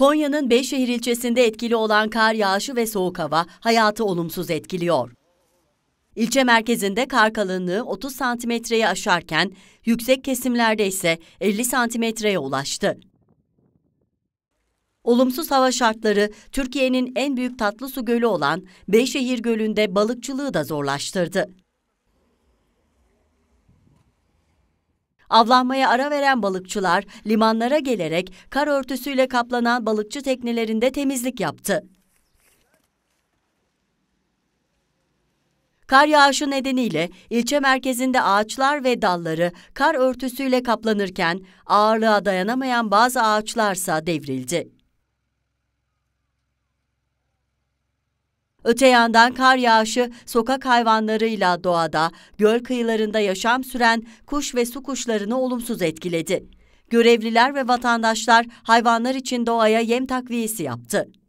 Konya'nın Beşşehir ilçesinde etkili olan kar yağışı ve soğuk hava hayatı olumsuz etkiliyor. İlçe merkezinde kar kalınlığı 30 santimetreyi aşarken yüksek kesimlerde ise 50 santimetreye ulaştı. Olumsuz hava şartları Türkiye'nin en büyük tatlı su gölü olan Beyşehir Gölü'nde balıkçılığı da zorlaştırdı. Avlanmaya ara veren balıkçılar limanlara gelerek kar örtüsüyle kaplanan balıkçı teknelerinde temizlik yaptı. Kar yağışı nedeniyle ilçe merkezinde ağaçlar ve dalları kar örtüsüyle kaplanırken ağırlığa dayanamayan bazı ağaçlarsa devrildi. Öte yandan kar yağışı sokak hayvanlarıyla doğada, göl kıyılarında yaşam süren kuş ve su kuşlarını olumsuz etkiledi. Görevliler ve vatandaşlar hayvanlar için doğaya yem takviyesi yaptı.